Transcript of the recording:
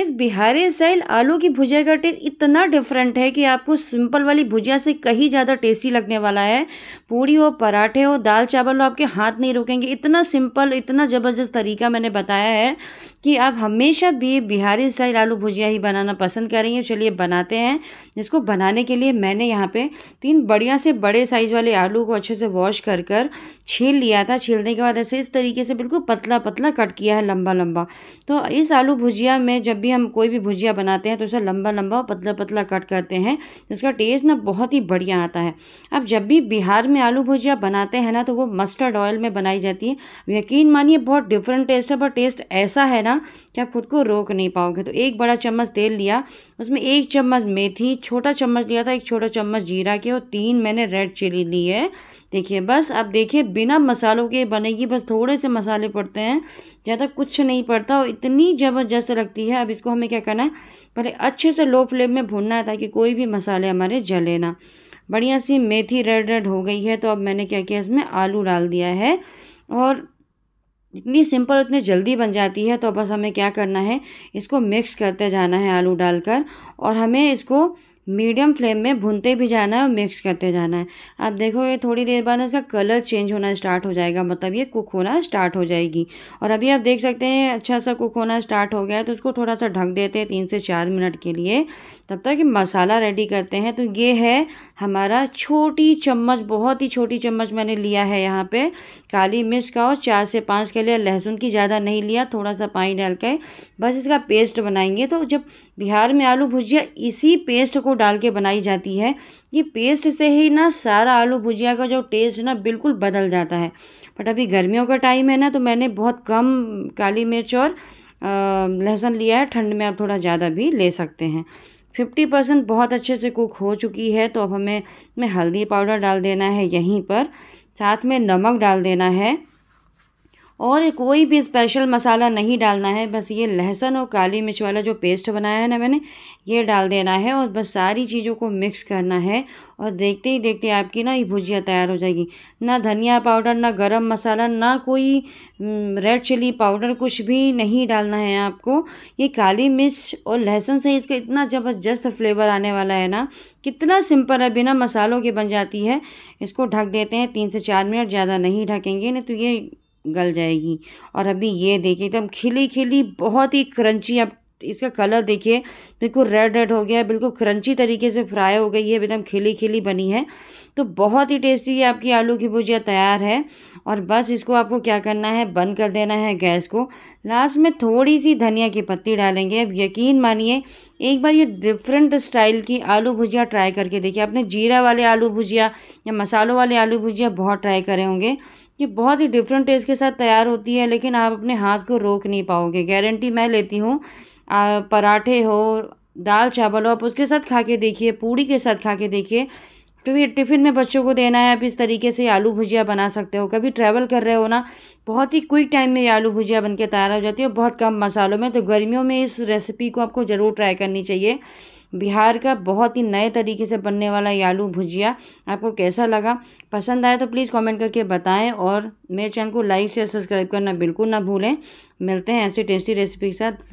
इस बिहारी स्टाइल आलू की भुजिया का टेस्ट इतना डिफरेंट है कि आपको सिंपल वाली भुजिया से कहीं ज़्यादा टेस्टी लगने वाला है पूड़ी हो पराठे हो दाल चावल हो आपके हाथ नहीं रुकेंगे इतना सिंपल इतना ज़बरदस्त तरीका मैंने बताया है कि आप हमेशा भी बिहारी स्टाइल आलू भुजिया ही बनाना पसंद करेंगे चलिए बनाते हैं जिसको बनाने के लिए मैंने यहाँ पर तीन बढ़िया से बड़े साइज़ वाले आलू को अच्छे से वॉश कर कर छील लिया था छीलने के बाद ऐसे इस तरीके से बिल्कुल पतला पतला कट किया है लंबा लंबा तो इस आलू भुजिया में जब भी हम कोई भी भुजिया बनाते हैं तो उसे लंबा लंबा और पतला पतला कट करते हैं उसका टेस्ट ना बहुत ही बढ़िया आता है अब जब भी बिहार में आलू भुजिया बनाते हैं ना तो वो मस्टर्ड ऑयल में बनाई जाती है यकीन मानिए बहुत डिफरेंट टेस्ट है पर टेस्ट ऐसा है ना कि आप खुद को रोक नहीं पाओगे तो एक बड़ा चम्मच तेल लिया उसमें एक चम्मच मेथी छोटा चम्मच लिया था एक छोटा चम्मच जीरा के और तीन मैंने रेड चिली ली है देखिए बस अब देखिए बिना मसालों के बनेगी बस थोड़े से मसाले पड़ते हैं ज़्यादा कुछ नहीं पड़ता और इतनी ज़बरदस्त लगती है अब इसको हमें क्या करना है पहले अच्छे से लो फ्लेम में भूनना है ताकि कोई भी मसाले हमारे जले ना बढ़िया सी मेथी रेड रेड हो गई है तो अब मैंने क्या किया इसमें आलू डाल दिया है और इतनी सिंपल उतनी जल्दी बन जाती है तो बस हमें क्या करना है इसको मिक्स करते जाना है आलू डालकर और हमें इसको मीडियम फ्लेम में भूनते भी जाना है और मिक्स करते जाना है आप देखो ये थोड़ी देर बाद ऐसा कलर चेंज होना स्टार्ट हो जाएगा मतलब ये कुक होना स्टार्ट हो जाएगी और अभी आप देख सकते हैं अच्छा सा कुक होना स्टार्ट हो गया है तो उसको थोड़ा सा ढक देते हैं तीन से चार मिनट के लिए तब तक मसाला रेडी करते हैं तो ये है हमारा छोटी चम्मच बहुत ही छोटी चम्मच मैंने लिया है यहाँ पर काली मिर्च का और चार से पाँच के लिए लहसुन की ज़्यादा नहीं लिया थोड़ा सा पानी डाल के बस इसका पेस्ट बनाएंगे तो जब बिहार में आलू भुजिया इसी पेस्ट को डाल के बनाई जाती है ये पेस्ट से ही ना सारा आलू भुजिया का जो टेस्ट ना बिल्कुल बदल जाता है बट अभी गर्मियों का टाइम है ना तो मैंने बहुत कम काली मिर्च और लहसुन लिया है ठंड में आप थोड़ा ज़्यादा भी ले सकते हैं फिफ्टी परसेंट बहुत अच्छे से कुक हो चुकी है तो अब हमें मैं हल्दी पाउडर डाल देना है यहीं पर साथ में नमक डाल देना है और कोई भी स्पेशल मसाला नहीं डालना है बस ये लहसुन और काली मिर्च वाला जो पेस्ट बनाया है ना मैंने ये डाल देना है और बस सारी चीज़ों को मिक्स करना है और देखते ही देखते आपकी ना ये भुजिया तैयार हो जाएगी ना धनिया पाउडर ना गरम मसाला ना कोई रेड चिली पाउडर कुछ भी नहीं डालना है आपको ये काली मिर्च और लहसुन से इसका इतना ज़बरदस्त फ्लेवर आने वाला है ना कितना सिंपल है बिना मसालों के बन जाती है इसको ढक देते हैं तीन से चार मिनट ज़्यादा नहीं ढकेंगे नहीं तो ये गल जाएगी और अभी ये देखिए एकदम खिली खिली बहुत ही क्रंची आप इसका कलर देखिए बिल्कुल रेड रेड हो गया है बिल्कुल क्रंची तरीके से फ्राई हो गई है एकदम खिली खिली बनी है तो बहुत ही टेस्टी है आपकी आलू की भुजिया तैयार है और बस इसको आपको क्या करना है बंद कर देना है गैस को लास्ट में थोड़ी सी धनिया की पत्ती डालेंगे अब यकीन मानिए एक बार ये डिफरेंट स्टाइल की आलू भुजिया ट्राई करके देखिए आपने जीरा वाले आलू भुजिया या मसालों वाले आलू भुजिया बहुत ट्राई करे होंगे ये बहुत ही डिफरेंट टेस्ट के साथ तैयार होती है लेकिन आप अपने हाथ को रोक नहीं पाओगे गारंटी मैं लेती हूँ पराठे हो दाल चावल हो आप उसके साथ खा के देखिए पूड़ी के साथ खा के देखिए फिर टिफ़िन में बच्चों को देना है आप इस तरीके से आलू भुजिया बना सकते हो कभी ट्रैवल कर रहे हो ना बहुत ही क्विक टाइम में ये आलू भुजिया बन के तैयार हो जाती है बहुत कम मसालों में तो गर्मियों में इस रेसिपी को आपको ज़रूर ट्राई करनी चाहिए बिहार का बहुत ही नए तरीके से बनने वाला ये आलू भुजिया आपको कैसा लगा पसंद आए तो प्लीज़ कॉमेंट करके बताएँ और मेरे चैनल को लाइक से सब्सक्राइब करना बिल्कुल ना भूलें मिलते हैं ऐसी टेस्टी रेसिपी के साथ